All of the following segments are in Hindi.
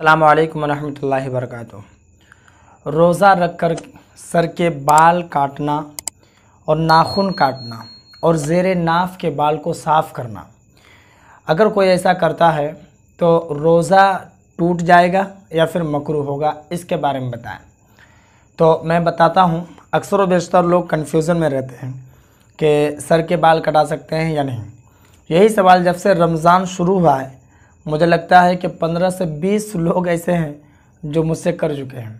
अल्लाम वरहमल वर्क रोज़ा रख कर सर के बाल काटना और नाखून काटना और ज़ेर नाफ के बाल को साफ़ करना अगर कोई ऐसा करता है तो रोज़ा टूट जाएगा या फिर मकरू होगा इसके बारे में बताएं तो मैं बताता हूँ अक्सर वेशतर लोग कन्फ्यूज़न में रहते हैं कि सर के बाल कटा सकते हैं या नहीं यही सवाल जब से रमज़ान शुरू हुआ है मुझे लगता है कि पंद्रह से बीस लोग ऐसे हैं जो मुझसे कर चुके हैं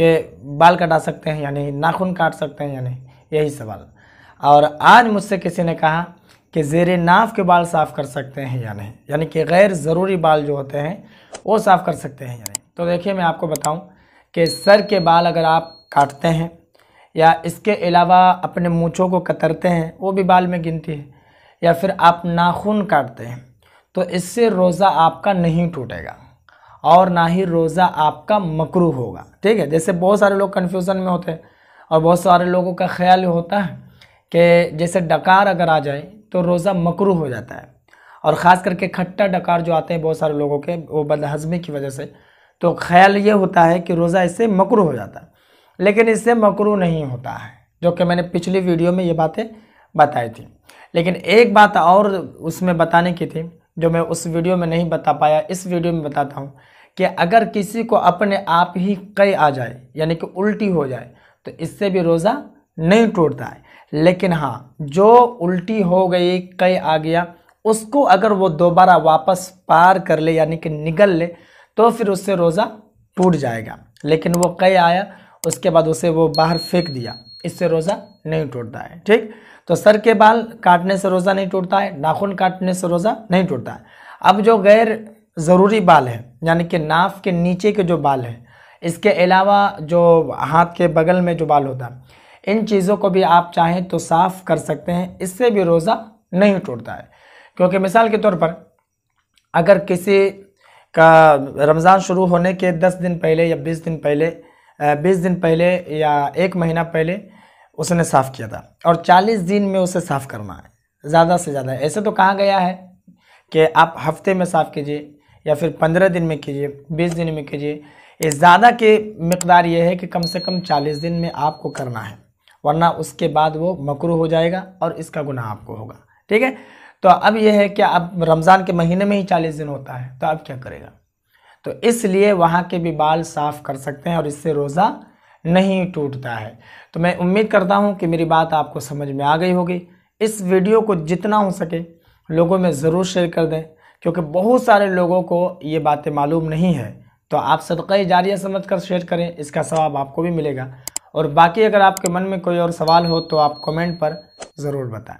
कि बाल कटा सकते हैं या नहीं नाखून काट सकते हैं या नहीं यही सवाल और आज मुझसे किसी ने कहा कि जेर नाफ के बाल साफ़ कर सकते हैं या नहीं यानी कि गैर ज़रूरी बाल जो होते हैं वो साफ़ कर सकते हैं या नहीं तो देखिए मैं आपको बताऊं कि सर के बाल अगर आप काटते हैं या इसके अलावा अपने मूँछों को कतरते हैं वो भी बाल में गिनती है या फिर आप नाखून काटते हैं तो इससे रोज़ा आपका नहीं टूटेगा और ना ही रोज़ा आपका मकरू होगा ठीक है जैसे बहुत सारे लोग कन्फ्यूज़न में होते हैं और बहुत सारे लोगों का ख्याल होता है कि जैसे डकार अगर आ जाए तो रोज़ा मकरू हो जाता है और ख़ास करके खट्टा डकार जो आते हैं बहुत सारे लोगों के वो बदहजमी की वजह से तो ख्याल ये होता है कि रोज़ा इससे मकरू हो जाता है लेकिन इससे मकरू नहीं होता है जो कि मैंने पिछली वीडियो में ये बातें बताई थी लेकिन एक बात और उसमें बताने की थी जो मैं उस वीडियो में नहीं बता पाया इस वीडियो में बताता हूँ कि अगर किसी को अपने आप ही कई आ जाए यानी कि उल्टी हो जाए तो इससे भी रोज़ा नहीं टूटता है लेकिन हाँ जो उल्टी हो गई कई आ गया उसको अगर वो दोबारा वापस पार कर ले यानी कि निगल ले तो फिर उससे रोज़ा टूट जाएगा लेकिन वो कई आया उसके बाद उसे वो बाहर फेंक दिया इससे रोज़ा नहीं टूटता है ठीक तो सर के बाल काटने से रोज़ा नहीं टूटता है नाखून काटने से रोज़ा नहीं टूटता है अब जो गैर ज़रूरी बाल है यानी कि नाफ के नीचे के जो बाल हैं इसके अलावा जो हाथ के बगल में जो बाल होता है इन चीज़ों को भी आप चाहें तो साफ़ कर सकते हैं इससे भी रोज़ा नहीं टूटता है क्योंकि मिसाल के तौर पर अगर किसी का रमज़ान शुरू होने के दस दिन पहले या बीस दिन पहले बीस दिन पहले या एक महीना पहले उसने साफ़ किया था और चालीस दिन में उसे साफ़ करना है ज़्यादा से ज़्यादा ऐसे तो कहा गया है कि आप हफ्ते में साफ़ कीजिए या फिर पंद्रह दिन में कीजिए बीस दिन में कीजिए ये ज़्यादा के मकदार ये है कि कम से कम चालीस दिन में आपको करना है वरना उसके बाद वो मकरू हो जाएगा और इसका गुनाह आपको होगा ठीक है तो अब यह है कि अब रमज़ान के महीने में ही चालीस दिन होता है तो अब क्या करेगा तो इसलिए वहाँ के भी बाल साफ़ कर सकते हैं और इससे रोज़ा नहीं टूटता है तो मैं उम्मीद करता हूँ कि मेरी बात आपको समझ में आ गई होगी इस वीडियो को जितना हो सके लोगों में ज़रूर शेयर कर दें क्योंकि बहुत सारे लोगों को ये बातें मालूम नहीं है तो आप सदक़ जारिया समझ कर शेयर करें इसका सवाब आपको भी मिलेगा और बाकी अगर आपके मन में कोई और सवाल हो तो आप कमेंट पर ज़रूर बताएं